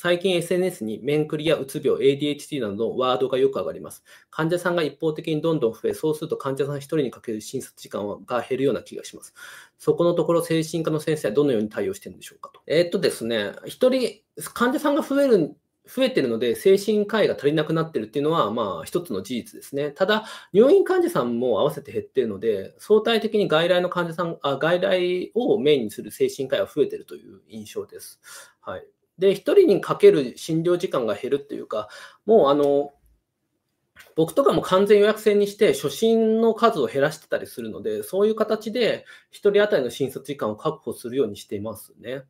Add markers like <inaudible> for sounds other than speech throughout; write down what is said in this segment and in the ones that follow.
最近 SNS に面クリやうつ病、ADHD などのワードがよく上がります。患者さんが一方的にどんどん増え、そうすると患者さん1人にかける診察時間が減るような気がします。そこのところ、精神科の先生はどのように対応してるんでしょうかと。えー、っとですね、1人、患者さんが増える増えてるので、精神科医が足りなくなってるっていうのは、まあ、一つの事実ですね。ただ、入院患者さんも合わせて減ってるので、相対的に外来の患者さん、あ外来をメインにする精神科医は増えてるという印象です。はい。で、1人にかける診療時間が減るっていうか、もうあの、僕とかも完全予約制にして初診の数を減らしてたりするので、そういう形で1人当たりの診察時間を確保するようにしていますね。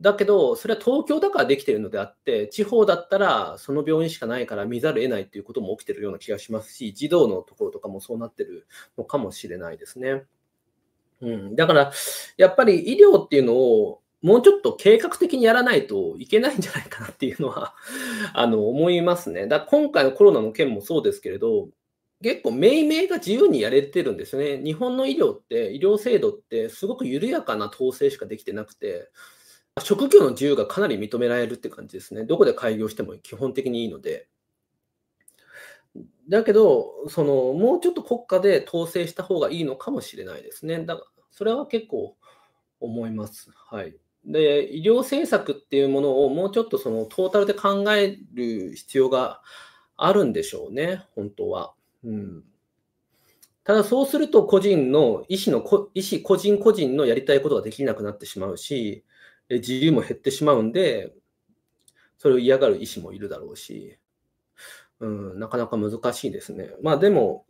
だけど、それは東京だからできてるのであって、地方だったらその病院しかないから見ざる得ないということも起きてるような気がしますし、児童のところとかもそうなってるのかもしれないですね。うん、だから、やっぱり医療っていうのをもうちょっと計画的にやらないといけないんじゃないかなっていうのは <laughs> あの、思いますね。だ今回のコロナの件もそうですけれど、結構命名が自由にやれてるんですよね。日本の医療って、医療制度ってすごく緩やかな統制しかできてなくて、職業の自由がかなり認められるって感じですね。どこで開業しても基本的にいいので。だけど、そのもうちょっと国家で統制した方がいいのかもしれないですね。だから、それは結構思います。はい。で、医療政策っていうものをもうちょっとそのトータルで考える必要があるんでしょうね、本当は。うん、ただそうすると個人の、医師の、医師個人個人のやりたいことができなくなってしまうし、自由も減ってしまうんで、それを嫌がる医師もいるだろうし、うん、なかなか難しいですね。まあでも、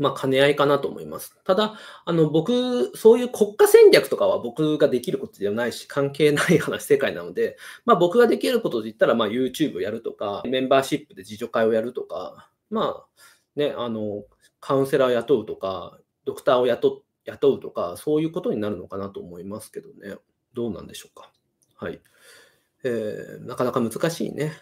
まあ、兼ね合いかなと思います。ただ、あの、僕、そういう国家戦略とかは僕ができることではないし、関係ない話、世界なので、まあ、僕ができることで言ったら、まあ、YouTube やるとか、メンバーシップで自助会をやるとか、まあ、ね、あの、カウンセラーを雇うとか、ドクターを雇雇うとか、そういうことになるのかなと思いますけどね。どうなんでしょうか。はい。えー、なかなか難しいね。